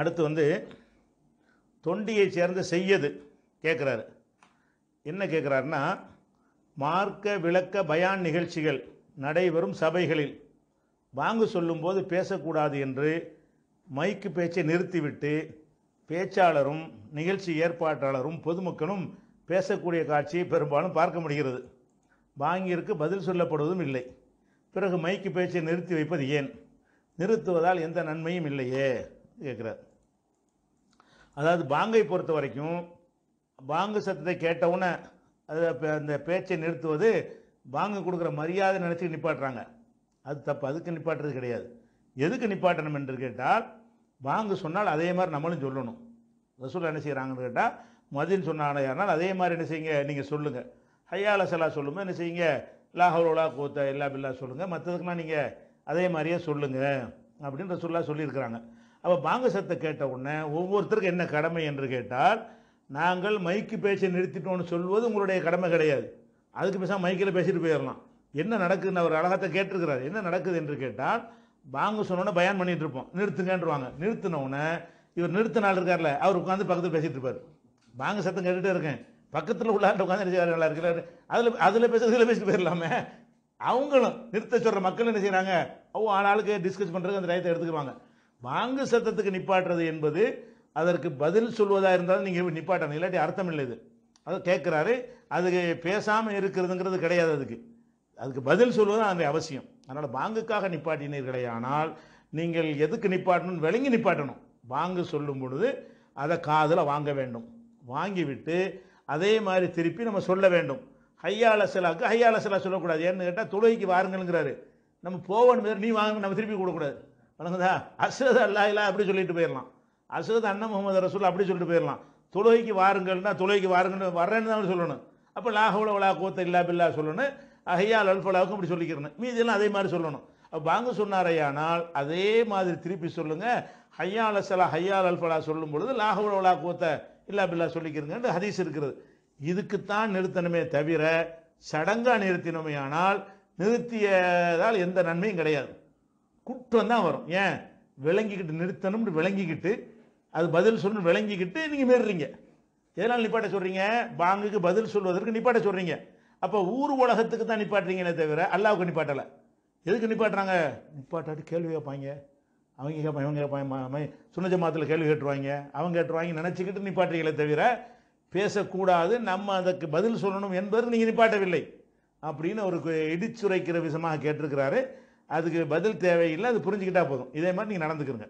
அடுத்து வந்து தொண்டியை சேர்ந்து செய்யது கேட்குறாரு என்ன கேட்குறாருன்னா மார்க்க விளக்க பயான் நிகழ்ச்சிகள் நடைபெறும் சபைகளில் வாங்கு சொல்லும்போது பேசக்கூடாது என்று மைக்கு பேச்சை நிறுத்திவிட்டு பேச்சாளரும் நிகழ்ச்சி ஏற்பாட்டாளரும் பொதுமக்களும் பேசக்கூடிய காட்சியை பெரும்பாலும் பார்க்க முடிகிறது வாங்கியிருக்கு பதில் சொல்லப்படுவதும் இல்லை பிறகு மைக்கு பேச்சை நிறுத்தி வைப்பது ஏன் நிறுத்துவதால் எந்த நன்மையும் இல்லையே கேட்குறார் அதாவது பாங்கை பொறுத்த வரைக்கும் பாங்கு சத்தத்தை கேட்டவுடனே அது அந்த பேச்சை நிறுத்துவது பாங்கு கொடுக்குற மரியாதை நினச்சி நிப்பாட்டுறாங்க அது தப்பு அதுக்கு நிப்பாட்டுறது கிடையாது எதுக்கு நிப்பாட்டணும் என்று கேட்டால் பாங்கு சொன்னால் அதே மாதிரி நம்மளும் சொல்லணும் ரசூல் என்ன செய்கிறாங்கன்னு கேட்டால் மதின்னு சொன்னாங்கன்னா அதே மாதிரி என்ன செய்யுங்க நீங்கள் சொல்லுங்கள் ஹையால செலா சொல்லுங்கள் என்ன செய்யுங்க லாஹோலா கோத்த எல்லா பில்லா சொல்லுங்கள் மற்றதுக்கெலாம் நீங்கள் அதே மாதிரியே சொல்லுங்கள் அப்படின்னு ரசூல்லா சொல்லியிருக்கிறாங்க அப்போ பாங்க சத்தை கேட்ட உடனே ஒவ்வொருத்தருக்கும் என்ன கடமை என்று கேட்டால் நாங்கள் மைக்கு பேச நிறுத்திட்டோம்னு சொல்வது உங்களுடைய கடமை கிடையாது அதுக்கு பேச மைக்கில் பேசிட்டு போயிடலாம் என்ன நடக்குதுன்னு அவர் அழகத்தை கேட்டிருக்கிறார் என்ன நடக்குது என்று கேட்டால் பாங்கு சொன்னோன்னே பயன் பண்ணிகிட்டு இருப்போம் நிறுத்துங்கன்றவாங்க நிறுத்தினவுடனே இவர் நிறுத்த நாள் இருக்கார்ல அவர் உட்காந்து பக்கத்தில் பேசிகிட்டு இருப்பார் பாங்கு சத்தம் கேட்டுகிட்டே இருக்கேன் பக்கத்தில் உள்ளாண்ட உட்காந்து நல்லா இருக்கிறாரு அதில் அதில் பேச இதில் பேசிட்டு போயிடலாமே அவங்களும் நிறுத்த சொல்கிற மக்கள் என்ன செய்கிறாங்க அவங்க ஆளுக்கு டிஸ்கஸ் பண்ணுறதுக்கு அந்த டயத்தை எடுத்துக்குவாங்க வாங்கு சத்தத்துக்கு நிப்பாட்டுறது என்பது அதற்கு பதில் சொல்வதாக இருந்தாலும் நீங்கள் நிப்பாட்டணும் இல்லாட்டி அர்த்தம் இல்லை இது அதை கேட்குறாரு அதுக்கு பேசாமல் இருக்கிறதுங்கிறது கிடையாது அதுக்கு அதுக்கு பதில் சொல்வது அந்த அவசியம் அதனால் பாங்குக்காக நிப்பாட்டினீர்களே ஆனால் நீங்கள் எதுக்கு நிப்பாட்டணும் விளங்கி நிப்பாட்டணும் வாங்கு சொல்லும் பொழுது அதை காதில் வாங்க வேண்டும் வாங்கிவிட்டு அதே மாதிரி திருப்பி நம்ம சொல்ல வேண்டும் ஹையால சிலாக்கு ஹையால சொல்லக்கூடாது ஏன்னு கேட்டால் தொழுகைக்கு வாருங்கள்ங்கிறாரு நம்ம போவன் நீ வாங்க நம்ம திருப்பி கொடுக்கூடாது வணங்குதா அசது அல்லா இல்லா அப்படி சொல்லிட்டு போயிடலாம் அசது அண்ணன் முகமது ரசூல் அப்படி சொல்லிட்டு போயிடலாம் தொழுகைக்கு வாருங்கள்னா தொழுகைக்கு வாருங்கன்னு வர்றேன்னு தான் சொல்லணும் அப்போ லாகவுல உலா கோத்த இல்லா பில்லா சொல்லணும் அஹையா அல்ஃபலாவுக்கும் அப்படி சொல்லிக்கிறேன் மீதியெல்லாம் அதே மாதிரி சொல்லணும் அப்போ வாங்க சொன்னாரையானால் அதே மாதிரி திருப்பி சொல்லுங்கள் ஹையா அலசலா ஹையா அல்ஃபலா சொல்லும் பொழுது லாகவுல உலா கோத்த இல்லா பில்லா சொல்லிக்கிறங்கன்ட்டு ஹதீஸ் இருக்கிறது இதுக்குத்தான் நிறுத்தணுமே தவிர சடங்காக நிறுத்தினோமே ஆனால் நிறுத்தியதால் எந்த நன்மையும் கிடையாது குற்றம் தான் வரும் ஏன் விளங்கிக்கிட்டு நிறுத்தணும்னு விளங்கிக்கிட்டு அது பதில் சொல்லு விளங்கிக்கிட்டு நீங்கள் மீறுறீங்க எதனால் நிப்பாட்ட சொல்கிறீங்க பாங்குக்கு பதில் சொல்வதற்கு நிப்பாட்ட சொல்கிறீங்க அப்போ ஊர் உலகத்துக்கு தான் நிப்பாட்டுறீங்களே தவிர அல்லாவுக்கு நிப்பாட்டலை எதுக்கு நிப்பாட்டுறாங்க நிப்பாட்டாட்டு கேள்வி கேட்பாங்க அவங்க கேட்பாங்க இவங்க கேட்பாங்க சுன்ன ஜமாத்தில் கேள்வி கேட்டுருவாங்க அவங்க கேட்டுருவாங்க நினச்சிக்கிட்டு நிப்பாட்டுறீங்களே தவிர பேசக்கூடாது நம்ம அதற்கு பதில் சொல்லணும் என்பது நீங்கள் நிப்பாட்டவில்லை அப்படின்னு ஒரு இடிச்சுரைக்கிற விஷயமாக கேட்டிருக்கிறாரு அதுக்கு பதில் தேவையில்லை அது புரிஞ்சுக்கிட்டா போதும் இதே மாதிரி நீங்கள் நடந்துக்கிறங்க